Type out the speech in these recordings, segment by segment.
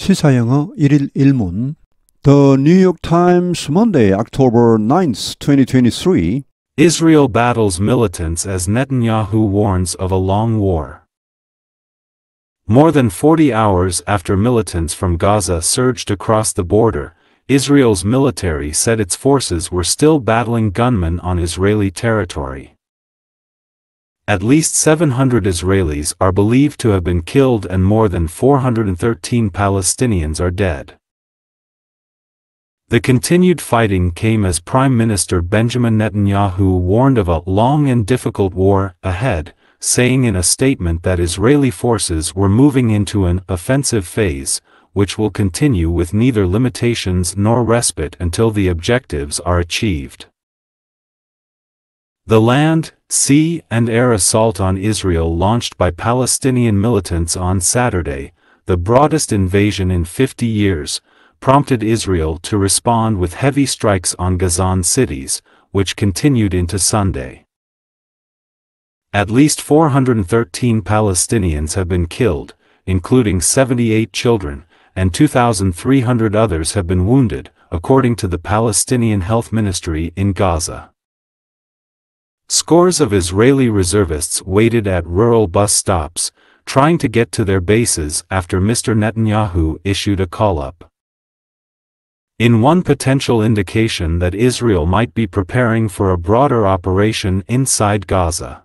시사영어 1일 1문 The New York Times Monday, October 9, 2023 Israel battles militants as Netanyahu warns of a long war. More than 40 hours after militants from Gaza surged across the border, Israel's military said its forces were still battling gunmen on Israeli territory. At least 700 Israelis are believed to have been killed and more than 413 Palestinians are dead. The continued fighting came as Prime Minister Benjamin Netanyahu warned of a long and difficult war ahead, saying in a statement that Israeli forces were moving into an offensive phase, which will continue with neither limitations nor respite until the objectives are achieved. The land, sea, and air assault on Israel launched by Palestinian militants on Saturday, the broadest invasion in 50 years, prompted Israel to respond with heavy strikes on Gazan cities, which continued into Sunday. At least 413 Palestinians have been killed, including 78 children, and 2,300 others have been wounded, according to the Palestinian Health Ministry in Gaza. Scores of Israeli reservists waited at rural bus stops, trying to get to their bases after Mr. Netanyahu issued a call-up. In one potential indication that Israel might be preparing for a broader operation inside Gaza.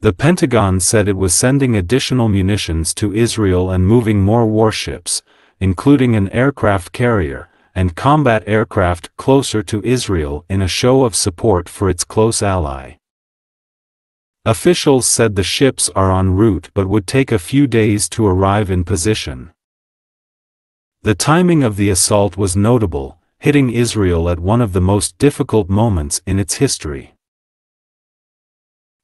The Pentagon said it was sending additional munitions to Israel and moving more warships, including an aircraft carrier, and combat aircraft closer to Israel in a show of support for its close ally. Officials said the ships are en route but would take a few days to arrive in position. The timing of the assault was notable, hitting Israel at one of the most difficult moments in its history.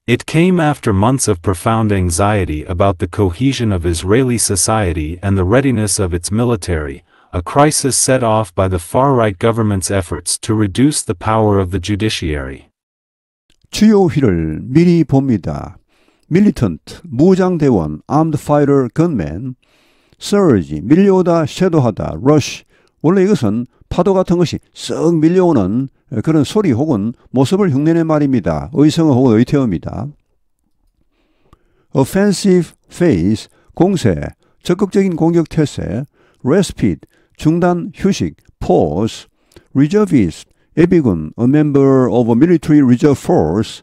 It came after months of profound anxiety about the cohesion of Israeli society and the readiness of its military, a crisis set off by the far-right government's efforts to reduce the power of the judiciary. 주요 휘를 미리 봅니다. 밀리턴트, 무장대원, armed fighter, gunman, surge, 밀려오다, 섀도하다, rush. 원래 이것은 파도 같은 것이 쓱 밀려오는 그런 소리 혹은 모습을 흉내낸 말입니다. 의성어 혹은 의태어입니다. offensive phase, 공세, 적극적인 공격 태세, respite, 중단 휴식, pause, reservist, 예비군, a member of a military reserve force,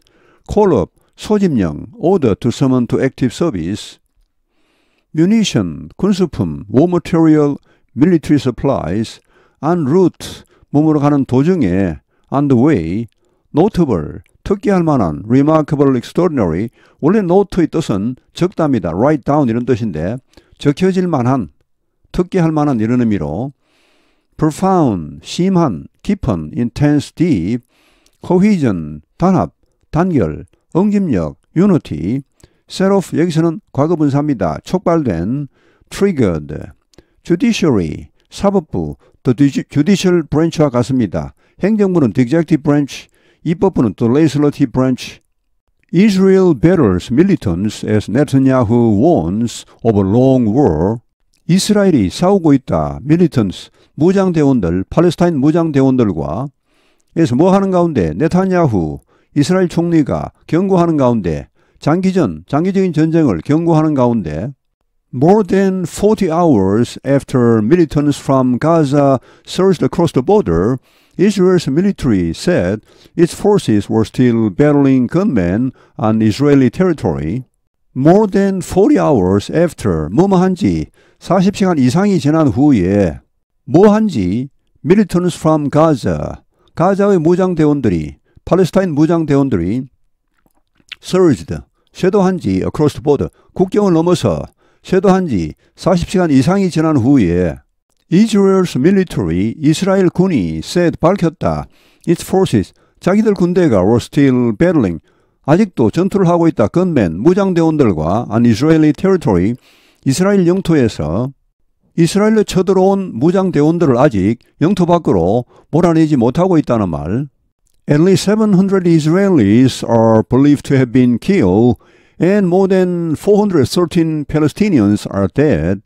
call up, 소집령, order to summon to active service, munition, 군수품, war material, military supplies, en route, 몸으로 가는 도중에, on the way, notable, 특기할 만한, remarkable, extraordinary, 원래 note의 뜻은 적답니다, write down 이런 뜻인데, 적혀질 만한, 특기할 만한 이런 의미로 profound, 심한, 깊은, intense, deep, cohesion, 단합, 단결, 응집력, unity, set off 여기서는 과거분사입니다. 촉발된, triggered, judiciary, 사법부, the judicial branch와 같습니다. 행정부는 the executive branch, 입법부는 the legislative branch, Israel battles militants as Netanyahu warns of a long war 이스라엘이 싸우고 있다. 밀리턴스 무장대원들 팔레스타인 무장대원들과 그래서 뭐 하는 가운데 네타냐후 이스라엘 총리가 경고하는 가운데 장기전 장기적인 전쟁을 경고하는 가운데 More than 40 hours after militants from Gaza surged across the border, Israel's military said its forces were still battling gunmen on Israeli territory. More than 40 hours after 뭐뭐한지 40시간 이상이 지난 후에 뭐한지 밀턴스 프롬 가자 가자의 무장대원들이 팔레스타인 무장대원들이 surged 쇄도한지 across the border 국경을 넘어서 쇄도한지 40시간 이상이 지난 후에 Israel's military 이스라엘 군이 said 밝혔다 its forces 자기들 군대가 were still battling 아직도 전투를 하고 있다 건맨 무장대원들과 an Israeli territory 이스라엘 영토에서 이스라엘로 쳐들어온 무장 대원들을 아직 영토 밖으로 몰아내지 못하고 있다는 말. At least 700 Israelis are believed to have been killed and more than 413 Palestinians are dead.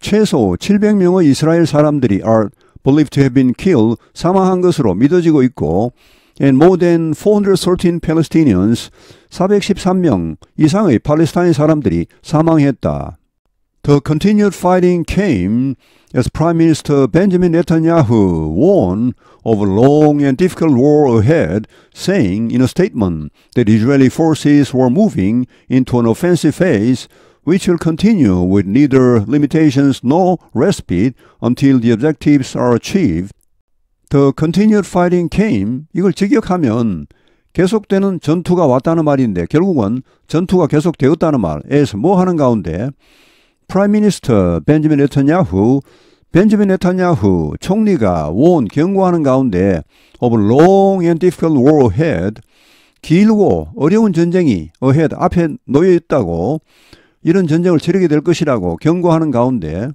최소 700명의 이스라엘 사람들이 are believed to have been killed 사망한 것으로 믿어지고 있고 and more than 413 Palestinians 413명 이상의 팔레스타인 사람들이 사망했다. The continued fighting came as Prime Minister Benjamin Netanyahu warned of a long and difficult war ahead, saying in a statement that Israeli forces were moving into an offensive phase which will continue with neither limitations nor respite until the objectives are achieved. The continued fighting came, 이걸 직역하면 계속되는 전투가 왔다는 말인데 결국은 전투가 계속되었다는 에서 뭐 하는 가운데 프라임 미니스터 벤지민 네타냐후 벤지민 네타냐후 총리가 원 경고하는 가운데 of a long and difficult war ahead 길고 어려운 전쟁이 ahead 앞에 놓여 있다고 이런 전쟁을 치르게 될 것이라고 경고하는 가운데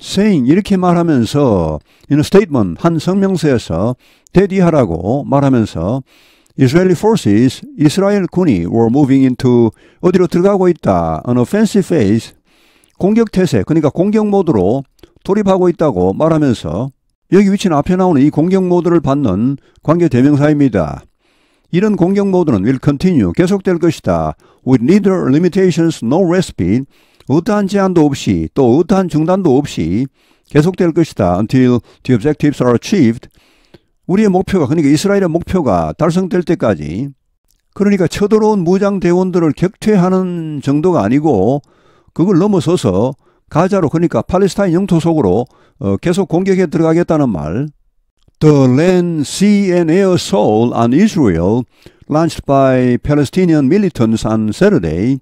saying 이렇게 말하면서 in a statement 한 성명서에서 대디하라고 말하면서 Israeli forces 이스라엘 군이 were moving into 어디로 들어가고 있다 an offensive phase 공격 태세, 그러니까 공격 모드로 돌입하고 있다고 말하면서 여기 위치는 앞에 나오는 이 공격 모드를 받는 관계 대명사입니다. 이런 공격 모드는 will continue 계속될 것이다. with neither limitations no r e s i t e 어떠한 제한도 없이 또 어떠한 중단도 없이 계속될 것이다. until the objectives are achieved 우리의 목표가 그러니까 이스라엘의 목표가 달성될 때까지 그러니까 쳐들어온 무장 대원들을 격퇴하는 정도가 아니고 그걸 넘어서서 가자로 그러니까 팔레스타인 영토 속으로 어, 계속 공격에 들어가겠다는 말. The land, sea and air assault on Israel launched by Palestinian militants on Saturday,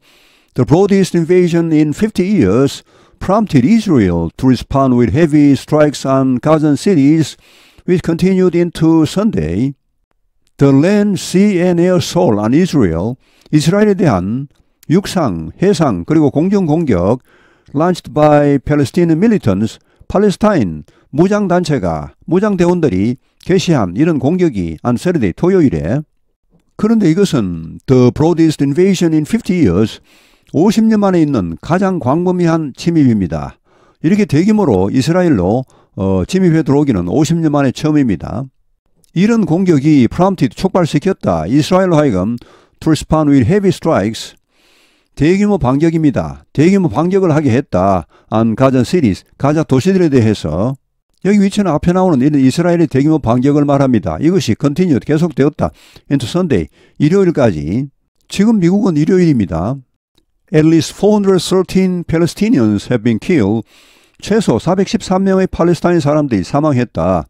the broadest invasion in 50 years, prompted Israel to respond with heavy strikes on Gazan cities, which continued into Sunday. The land, sea and air assault on Israel, 이스라엘에 대한 육상, 해상 그리고 공중 공격 launched by Palestinian militants 팔레스타인 무장 단체가 무장 대원들이 개시한 이런 공격이 안 세르데이 토요일에 그런데 이것은 the broadest invasion in 50 years 50년 만에 있는 가장 광범위한 침입입니다. 이렇게 대규모로 이스라엘로 어, 침입해 들어오기는 50년 만에 처음입니다. 이런 공격이 프람티드 촉발시켰다. 이스라엘로 하여금 to respond with heavy strikes 대규모 반격입니다. 대규모 반격을 하게 했다. 안 가자 시리즈 가자 도시들에 대해서 여기 위치는 앞에 나오는 이런 이스라엘의 대규모 반격을 말합니다. 이것이 컨티뉴 계속되었다. 인터 선데이 일요일까지 지금 미국은 일요일입니다. At least 413 Palestinians have been killed. 최소 413명의 팔레스타인 사람들이 사망했다.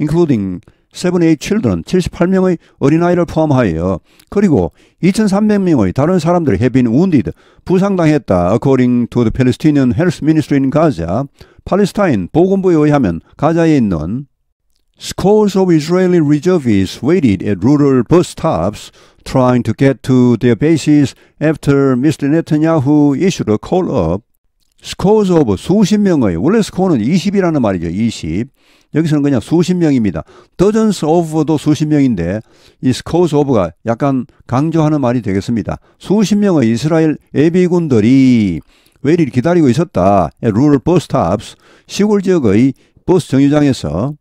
including 세븐에이 칠드는 78명의 어린아이를 포함하여 그리고 2,300명의 다른 사람들이 have been wounded, 부상당했다. According to the Palestinian Health Ministry in Gaza, 팔레스타인 보건부에 의하면 가자에 있는 Scores of Israeli reservists waited at rural bus stops trying to get to their bases after Mr. Netanyahu issued a call up. Scores of 수십 명의 원래 스코어는 20이라는 말이죠. 20. 여기서는 그냥 수십 명입니다. dozens of도 수십 명인데 이 scores of가 약간 강조하는 말이 되겠습니다. 수십 명의 이스라엘 예비군들이 외리를 기다리고 있었다. 루럴 버스 탑스 시골 지역의 버스 정류장에서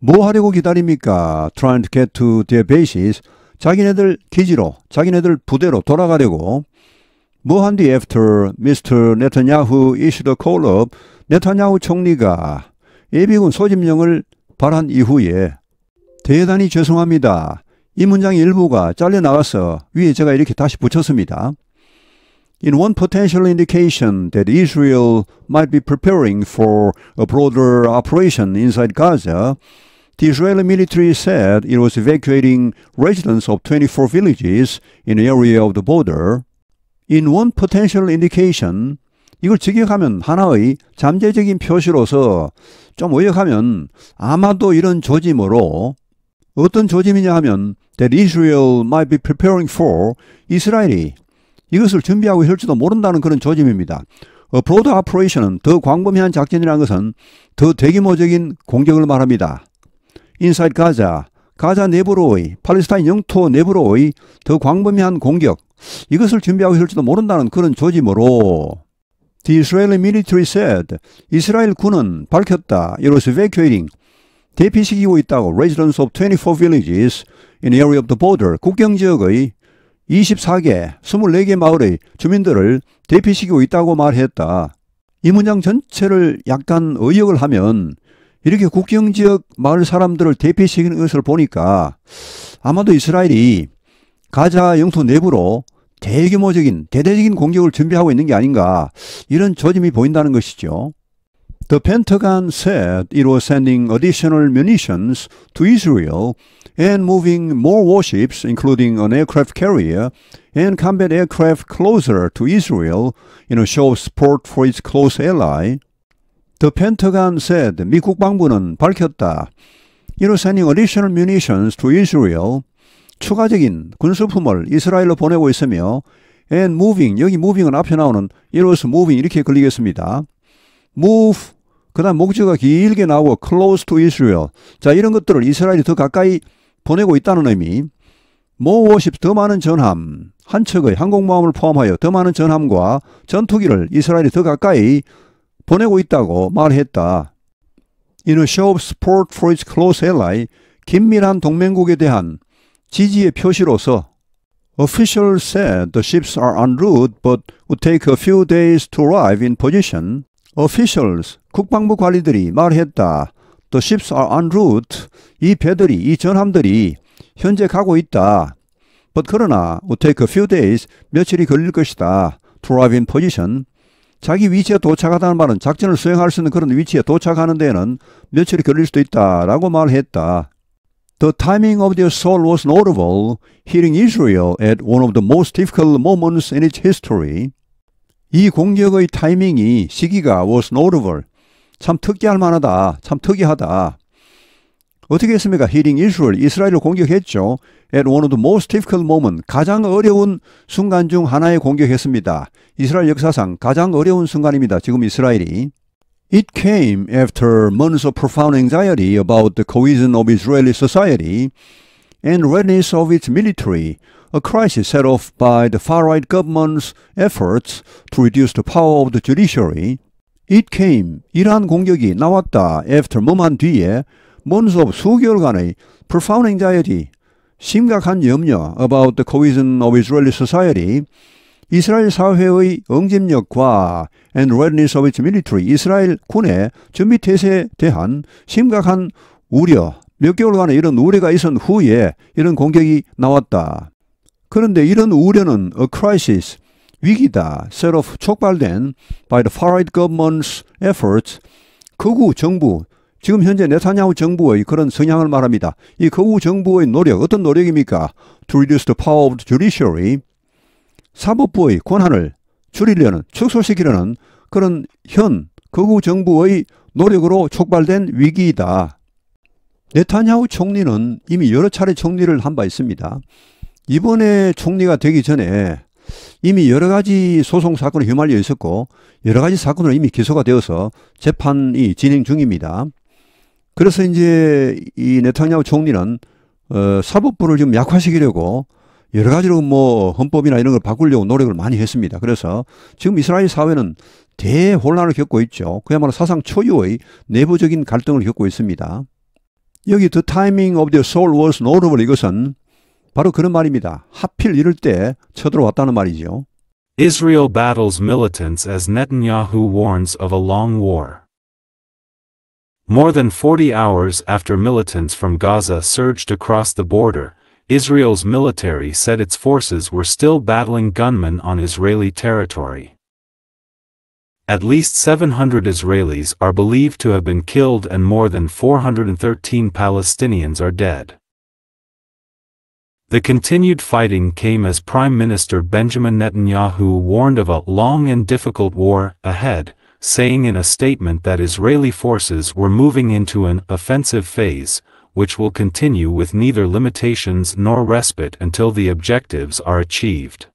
뭐 하려고 기다립니까? Trying to get to their bases. 자기네들 기지로, 자기네들 부대로 돌아가려고. 뭐 한 뒤 after Mr. Netanyahu issued a call up. 네타냐후 총리가 예비군 소집령을 발한 이후에 대단히 죄송합니다. 이 문장 일부가 잘려나가서 위에 제가 이렇게 다시 붙였습니다. In one potential indication that Israel might be preparing for a broader operation inside Gaza, the Israeli military said it was evacuating residents of 24 villages in the area of the border. In one potential indication, 이걸 직역하면 하나의 잠재적인 표시로서 좀 의역하면 아마도 이런 조짐으로 어떤 조짐이냐 하면 that Israel might be preparing for 이스라엘이 이것을 준비하고 있을지도 모른다는 그런 조짐입니다. A broad operation은 더 광범위한 작전이라는 것은 더 대규모적인 공격을 말합니다. Inside Gaza, 가자 내부로의 팔레스타인 영토 내부로의 더 광범위한 공격 이것을 준비하고 있을지도 모른다는 그런 조짐으로 The Israeli military said. 이스라엘 군은 밝혔다. It was evacuating. 대피시키고 있다고. Residents of 24 villages in the area of the border. 국경 지역의 24개, 24개 마을의 주민들을 대피시키고 있다고 말했다. 이 문장 전체를 약간 의역을 하면 이렇게 국경 지역 마을 사람들을 대피시키는 것을 보니까 아마도 이스라엘이 가자 영토 내부로 대규모적인 대대적인 공격을 준비하고 있는 게 아닌가 이런 조짐이 보인다는 것이죠. The Pentagon said it was sending additional munitions to Israel and moving more warships, including an aircraft carrier and combat aircraft closer to Israel in a show of support for its close ally. The Pentagon said 미 국방부는 밝혔다. It was sending additional munitions to Israel 추가적인 군수품을 이스라엘로 보내고 있으며 and moving 여기 moving은 앞에 나오는 it was moving 이렇게 걸리겠습니다. move 그다음 목적어 길게 나오고 close to Israel 자 이런 것들을 이스라엘이 더 가까이 보내고 있다는 의미 more w a r s h i p 더 많은 전함 한 척의 항공모함을 포함하여 더 많은 전함과 전투기를 이스라엘이 더 가까이 보내고 있다고 말했다. In a show of support for its close ally 긴밀한 동맹국에 대한 지지의 표시로서 Officials said the ships are en route but would take a few days to arrive in position. Officials, 국방부 관리들이 말했다. The ships are en route. 이 배들이, 이 전함들이 현재 가고 있다. But 그러나 would take a few days, 며칠이 걸릴 것이다. To arrive in position. 자기 위치에 도착하다는 말은 작전을 수행할 수 있는 그런 위치에 도착하는 데에는 며칠이 걸릴 수도 있다라고 말했다. The timing of their soul was notable, hitting Israel at one of the most difficult moments in its history. 이 공격의 타이밍이 시기가 was notable. 참 특이할 만하다. 참 특이하다. 어떻게 했습니까? hitting Israel. 이스라엘을 공격했죠. at one of the most difficult moment. 가장 어려운 순간 중 하나에 공격했습니다. 이스라엘 역사상 가장 어려운 순간입니다. 지금 이스라엘이. It came after months of profound anxiety about the cohesion of Israeli society and readiness of its military, a crisis set off by the far-right government's efforts to reduce the power of the judiciary. It came, 이러한 공격이 나왔다 after 몸한 뒤에 months of 수개월간의 profound anxiety, 심각한 염려 about the cohesion of Israeli society 이스라엘 사회의 응집력과 and readiness of its military, 이스라엘 군의 준비태세에 대한 심각한 우려, 몇 개월간의 이런 우려가 있은 후에 이런 공격이 나왔다. 그런데 이런 우려는 a crisis, 위기다, set off, 촉발된 by the far-right government's efforts, 거구 정부, 지금 현재 네타냐후 정부의 그런 성향을 말합니다. 이 거구 정부의 노력, 어떤 노력입니까? To reduce the power of the judiciary, 사법부의 권한을 줄이려는 축소시키려는 그런 현 거구 정부의 노력으로 촉발된 위기이다. 네타냐후 총리는 이미 여러 차례 총리를 한 바 있습니다. 이번에 총리가 되기 전에 이미 여러 가지 소송 사건에 휘말려 있었고 여러 가지 사건으로 이미 기소가 되어서 재판이 진행 중입니다. 그래서 이제 이 네타냐후 총리는 어, 사법부를 좀 약화시키려고 여러 가지로 뭐 헌법이나 이런 걸 바꾸려고 노력을 많이 했습니다. 그래서 지금 이스라엘 사회는 대혼란을 겪고 있죠. 그야말로 사상 초유의 내부적인 갈등을 겪고 있습니다. 여기 The Timing of the Soul Was Notable 이것은 바로 그런 말입니다. 하필 이럴 때 쳐들어왔다는 말이죠. Israel battles militants as Netanyahu warns of a long war. More than 40 hours after militants from Gaza surged across the border, Israel's military said its forces were still battling gunmen on Israeli territory. At least 700 Israelis are believed to have been killed and more than 413 Palestinians are dead. The continued fighting came as Prime Minister Benjamin Netanyahu warned of a long and difficult war ahead, saying in a statement that Israeli forces were moving into an offensive phase, which will continue with neither limitations nor respite until the objectives are achieved.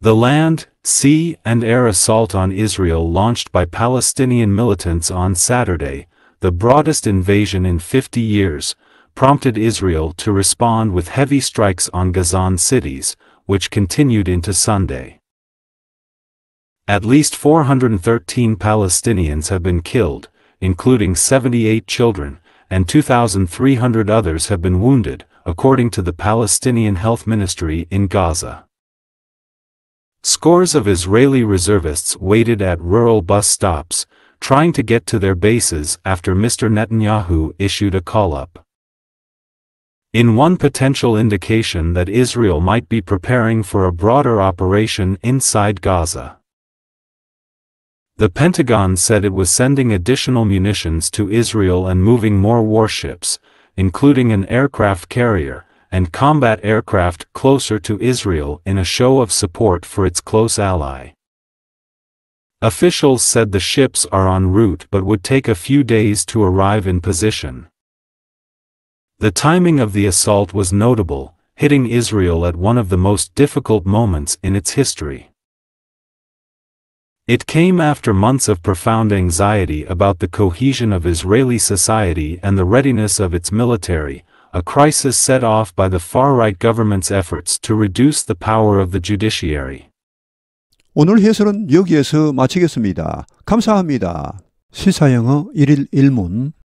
The land, sea, and air assault on Israel launched by Palestinian militants on Saturday, the broadest invasion in 50 years, prompted Israel to respond with heavy strikes on Gazan cities, which continued into Sunday. At least 413 Palestinians have been killed, including 78 children, and 2,300 others have been wounded, according to the Palestinian Health Ministry in Gaza. Scores of Israeli reservists waited at rural bus stops, trying to get to their bases after Mr. Netanyahu issued a call-up. In one potential indication that Israel might be preparing for a broader operation inside Gaza. The Pentagon said it was sending additional munitions to Israel and moving more warships, including an aircraft carrier, and combat aircraft closer to Israel in a show of support for its close ally. Officials said the ships are en route but would take a few days to arrive in position. The timing of the assault was notable, hitting Israel at one of the most difficult moments in its history. It came after months of profound anxiety about the cohesion of Israeli society and the readiness of its military, a crisis set off by the far-right government's efforts to reduce the power of the judiciary. 오늘 해설은 여기에서 마치겠습니다. 감사합니다. 시사영어 1일 1문